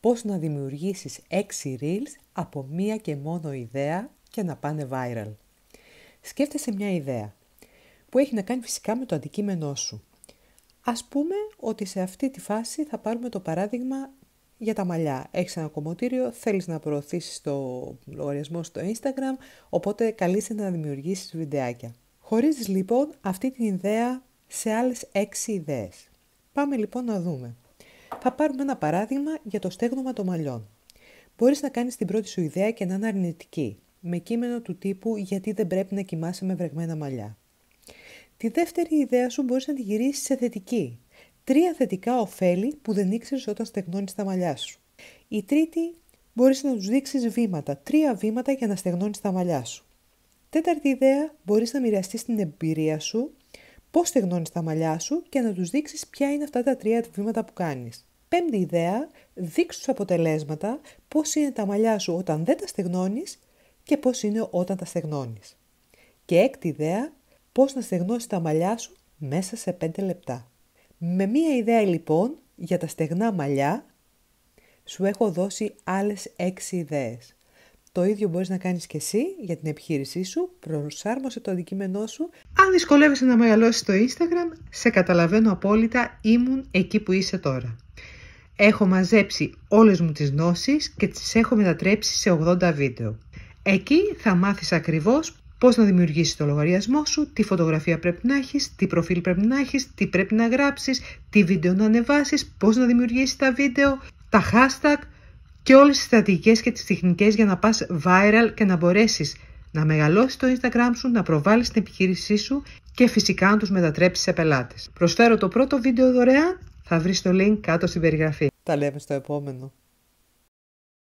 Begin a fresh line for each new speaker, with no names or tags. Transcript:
πώς να δημιουργήσεις 6 reels από μία και μόνο ιδέα και να πάνε viral. Σκέφτεσαι μια ιδέα που έχει να κάνει φυσικά με το αντικείμενό σου. Ας πούμε ότι σε αυτή τη φάση θα πάρουμε το παράδειγμα για τα μαλλιά. Έχεις ένα κομμωτήριο, θέλεις να προωθήσεις το λογαριασμό στο Instagram, οπότε καλείσαι να δημιουργήσεις βιντεάκια. Χωρίζεις λοιπόν αυτή την ιδέα σε άλλες 6 ιδέες. Πάμε λοιπόν να δούμε. Θα πάρουμε ένα παράδειγμα για το στέγνωμα των μαλλιών. Μπορείς να κάνεις την πρώτη σου ιδέα και να είναι αρνητική, με κείμενο του τύπου «Γιατί δεν πρέπει να κοιμάσαι με βρεγμένα μαλλιά». Τη δεύτερη ιδέα σου μπορείς να τη γυρίσεις σε θετική. Τρία θετικά ωφέλη που δεν ήξερες όταν στεγνώνεις τα μαλλιά σου. Η τρίτη μπορείς να τους δείξεις βήματα, τρία βήματα για να στεγνώνεις τα μαλλιά σου. Τέταρτη ιδέα, μπορείς να μοιραστείς την εμπειρία σου, πώς στεγνώνεις τα μαλλιά σου και να τους δείξεις ποια είναι αυτά τα τρία βήματα που κάνεις. Πέμπτη ιδέα, δείξου τους αποτελέσματα πώς είναι τα μαλλιά σου όταν δεν τα στεγνώνεις και πώς είναι όταν τα στεγνώνεις. Και έκτη ιδέα, πώς να στεγνώσεις τα μαλλιά σου μέσα σε 5 λεπτά. Με μία ιδέα λοιπόν για τα στεγνά μαλλιά, σου έχω δώσει άλλες 6 ιδέες. Το ίδιο μπορείς να κάνεις και εσύ για την επιχείρησή σου, προσάρμοσε το αντικείμενό σου. Αν δυσκολεύεσαι να μεγαλώσεις το Instagram, σε καταλαβαίνω απόλυτα, ήμουν εκεί που είσαι τώρα. Έχω μαζέψει όλες μου τις γνώσεις και τις έχω μετατρέψει σε 80 βίντεο. Εκεί θα μάθεις ακριβώς πώς να δημιουργήσεις το λογαριασμό σου, τι φωτογραφία πρέπει να έχεις, τι προφίλ πρέπει να έχεις, τι πρέπει να γράψεις, τι βίντεο να ανεβάσεις, πώς να δημιουργήσεις τα βίντεο, τα hashtag και όλες τις στρατηγικές και τις τεχνικές για να πας viral και να μπορέσεις να μεγαλώσεις το Instagram σου, να προβάλλεις την επιχείρησή σου και φυσικά να τους μετατρέψεις σε πελάτες. Προσφέρω το πρώτο βίντεο δωρεάν θα βρεις το link κάτω στην περιγραφή. Τα λέμε στο επόμενο.